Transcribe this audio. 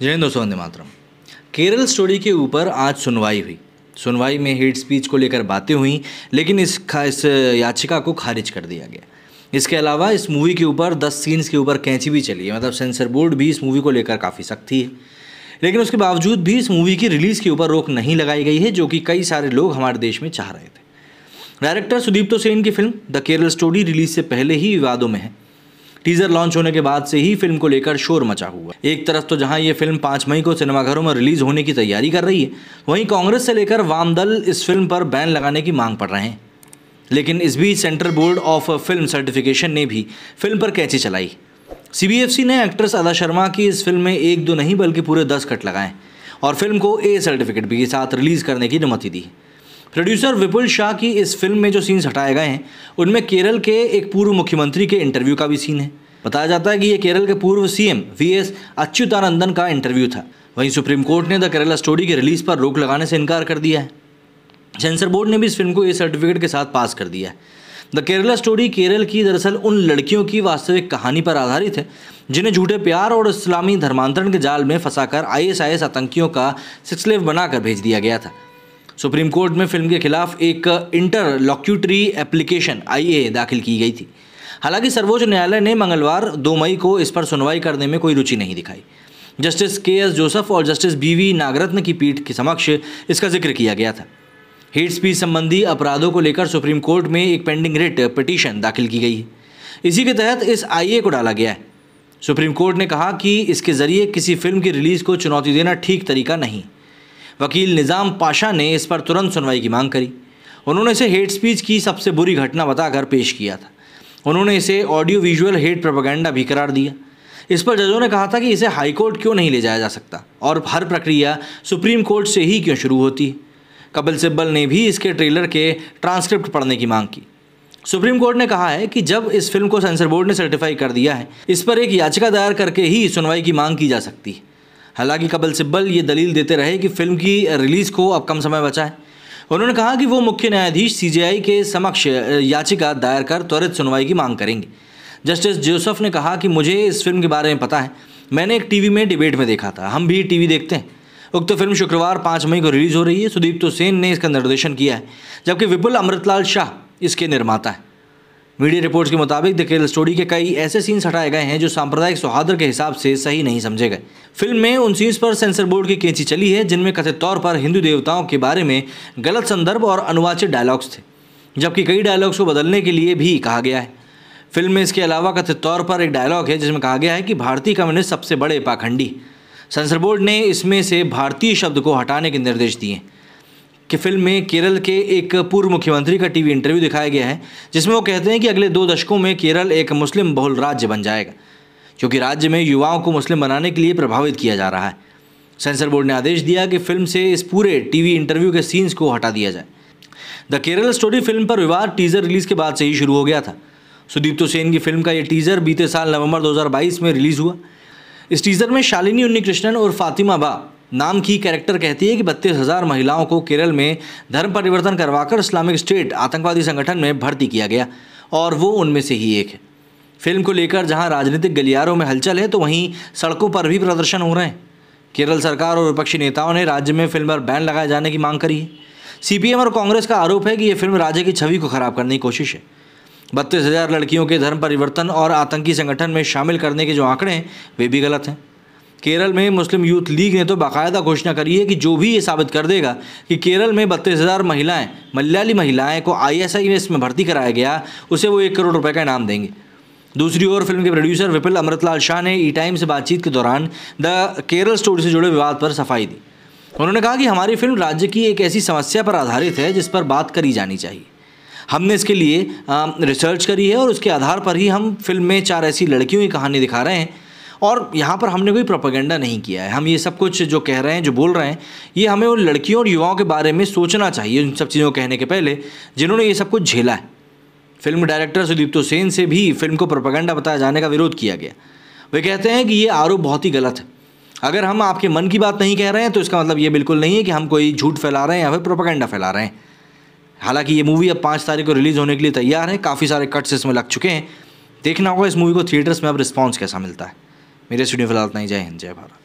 जिनेंद्र वंदे मातरम केरल स्टोरी के ऊपर आज सुनवाई हुई सुनवाई में हेट स्पीच को लेकर बातें हुई लेकिन इस इस याचिका को खारिज कर दिया गया इसके अलावा इस मूवी के ऊपर दस सीन्स के ऊपर कैंची भी चली है मतलब सेंसर बोर्ड भी इस मूवी को लेकर काफ़ी सख्ती है लेकिन उसके बावजूद भी इस मूवी की रिलीज़ के ऊपर रोक नहीं लगाई गई है जो कि कई सारे लोग हमारे देश में चाह रहे थे डायरेक्टर सुदीप तो सेन की film the Kerala story release से पहले ही विवादों में है टीजर लॉन्च होने के बाद से ही फिल्म को लेकर शोर मचा हुआ एक तरफ तो जहां ये फिल्म पांच मई को सिनेमाघरों में रिलीज होने की तैयारी कर रही है वहीं कांग्रेस से लेकर वामदल इस फिल्म पर बैन लगाने की मांग पड़ रहे हैं लेकिन इस बीच central board of film certification ने भी फिल्म पर कैची चलाई सीबीएफसी ने एक्ट्रेस अदा शर्मा की इस फिल्म में एक दो नहीं बल्कि पूरे दस कट लगाए और फिल्म को ए सर्टिफिकेट भी के साथ रिलीज़ करने की अनुमति दी प्रोड्यूसर विपुल शाह की इस फिल्म में जो सीन्स हटाए गए हैं उनमें केरल के एक पूर्व मुख्यमंत्री के इंटरव्यू का भी सीन है बताया जाता है कि ये केरल के पूर्व सीएम वी एस अच्युतानंदन का इंटरव्यू था वहीं सुप्रीम कोर्ट ने द केरला स्टोरी की रिलीज पर रोक लगाने से इनकार कर दिया है सेंसर बोर्ड ने भी इस फिल्म को ये सर्टिफिकेट के साथ पास कर दिया है द केरला स्टोरी केरल की दरअसल उन लड़कियों की वास्तविक कहानी पर आधारित है जिन्हें झूठे प्यार और इस्लामी धर्मांतरण के जाल में फंसाकर आईएसआईएस आतंकियों का सिक्सलेव बनाकर भेज दिया गया था सुप्रीम कोर्ट में फिल्म के खिलाफ एक इंटरलॉक्यूटरी एप्लीकेशन आईए दाखिल की गई थी हालांकि सर्वोच्च न्यायालय ने मंगलवार दो मई को इस पर सुनवाई करने में कोई रुचि नहीं दिखाई जस्टिस के एस जोसफ और जस्टिस बी वी नागरत्न की पीठ के समक्ष इसका जिक्र किया गया था हेट स्पीच संबंधी अपराधों को लेकर सुप्रीम कोर्ट में एक पेंडिंग रिट पिटीशन दाखिल की गई है इसी के तहत इस आईए को डाला गया है सुप्रीम कोर्ट ने कहा कि इसके ज़रिए किसी फिल्म की रिलीज़ को चुनौती देना ठीक तरीका नहीं वकील निज़ाम पाशा ने इस पर तुरंत सुनवाई की मांग करी उन्होंने इसे हेट स्पीच की सबसे बुरी घटना बताकर पेश किया था उन्होंने इसे ऑडियो विजुअल हेट प्रोपागेंडा भी करार दिया इस पर जजों ने कहा था कि इसे हाईकोर्ट क्यों नहीं ले जाया जा सकता और हर प्रक्रिया सुप्रीम कोर्ट से ही क्यों शुरू होती है कपिल सिब्बल ने भी इसके ट्रेलर के ट्रांसक्रिप्ट पढ़ने की मांग की सुप्रीम कोर्ट ने कहा है कि जब इस फिल्म को सेंसर बोर्ड ने सर्टिफाई कर दिया है इस पर एक याचिका दायर करके ही सुनवाई की मांग की जा सकती है हालांकि कपिल सिब्बल ये दलील देते रहे कि फिल्म की रिलीज़ को अब कम समय बचा है उन्होंने कहा कि वो मुख्य न्यायाधीश सीजेआई के समक्ष याचिका दायर कर त्वरित सुनवाई की मांग करेंगे जस्टिस जोसफ ने कहा कि मुझे इस फिल्म के बारे में पता है मैंने एक टीवी में डिबेट में देखा था हम भी टीवी देखते हैं उक्त फिल्म शुक्रवार पाँच मई को रिलीज़ हो रही है सुदीप तो सेन ने इसका निर्देशन किया है जबकि विपुल अमृतलाल शाह इसके निर्माता है मीडिया रिपोर्ट्स के मुताबिक द केरल स्टोरी के कई ऐसे सीन्स हटाए गए हैं जो सांप्रदायिक सौहार्द के हिसाब से सही नहीं समझे गए फिल्म में उन सीन्स पर सेंसर बोर्ड की कैंची चली है जिनमें कथित तौर पर हिंदू देवताओं के बारे में गलत संदर्भ और अनुवाचित डायलॉग्स थे जबकि कई डायलॉग्स को बदलने के लिए भी कहा गया है फिल्म में इसके अलावा कथित तौर पर एक डायलॉग है जिसमें कहा गया है कि भारतीय कम्युनिस्ट सबसे बड़े पाखंडी सेंसर बोर्ड ने इसमें से भारतीय शब्द को हटाने के निर्देश दिए कि फिल्म में केरल के एक पूर्व मुख्यमंत्री का टीवी इंटरव्यू दिखाया गया है जिसमें वो कहते हैं कि अगले दो दशकों में केरल एक मुस्लिम बहुल राज्य बन जाएगा क्योंकि राज्य में युवाओं को मुस्लिम बनाने के लिए प्रभावित किया जा रहा है सेंसर बोर्ड ने आदेश दिया कि फिल्म से इस पूरे टीवी इंटरव्यू के सीन्स को हटा दिया जाए द केरल स्टोरी फिल्म पर विवाद टीजर रिलीज के बाद से ही शुरू हो गया था सुदीप सेन की फिल्म का ये टीजर बीते साल नवंबर 2022 में रिलीज हुआ इस टीजर में शालिनी उन्नी कृष्णन और फातिमा बा नाम की कैरेक्टर कहती है कि बत्तीस हज़ार महिलाओं को केरल में धर्म परिवर्तन करवाकर इस्लामिक स्टेट आतंकवादी संगठन में भर्ती किया गया और वो उनमें से ही एक है फिल्म को लेकर जहां राजनीतिक गलियारों में हलचल है तो वहीं सड़कों पर भी प्रदर्शन हो रहे हैं केरल सरकार और विपक्षी नेताओं ने राज्य में फिल्म पर बैन लगाए जाने की मांग करी है सीपीएम और कांग्रेस का आरोप है कि ये फिल्म राज्य की छवि को खराब करने की कोशिश है बत्तीस हज़ार लड़कियों के धर्म परिवर्तन और आतंकी संगठन में शामिल करने के जो आंकड़े हैं वे भी गलत हैं केरल में मुस्लिम यूथ लीग ने तो बाकायदा घोषणा करी है कि जो भी ये साबित कर देगा कि केरल में बत्तीस हज़ार महिलाएँ मलयाली महिलाएँ को आईएसआई में इसमें भर्ती कराया गया उसे वो एक करोड़ रुपये का इनाम देंगे दूसरी ओर फिल्म के प्रोड्यूसर विपुल अमृतलाल शाह ने ई टाइम से बातचीत के दौरान द केरल स्टोरी से जुड़े विवाद पर सफाई दी उन्होंने कहा कि हमारी फिल्म राज्य की एक ऐसी समस्या पर आधारित है जिस पर बात करी जानी चाहिए हमने इसके लिए रिसर्च करी है और उसके आधार पर ही हम फिल्म में चार ऐसी लड़कियों की कहानी दिखा रहे हैं और यहाँ पर हमने कोई प्रोपागेंडा नहीं किया है हम ये सब कुछ जो कह रहे हैं जो बोल रहे हैं ये हमें उन लड़कियों और युवाओं के बारे में सोचना चाहिए उन सब चीज़ों को कहने के पहले जिन्होंने ये सब कुछ झेला है फिल्म डायरेक्टर सुदीप्तो सेन से भी फिल्म को प्रोपागेंडा बताए जाने का विरोध किया गया वे कहते हैं कि ये आरोप बहुत ही गलत है अगर हम आपके मन की बात नहीं कह रहे हैं तो इसका मतलब ये बिल्कुल नहीं है कि हम कोई झूठ फैला रहे हैं या फिर प्रोपागेंडा फैला रहे हैं हालांकि ये मूवी अब पाँच तारीख को रिलीज़ होने के लिए तैयार है काफ़ी सारे कट्स इसमें लग चुके हैं देखना होगा इस मूवी को थिएटर्स में अब रिस्पॉन्स कैसा मिलता है मेरे स्टुडियो फिलहाल त ही जय हिंद जय भारत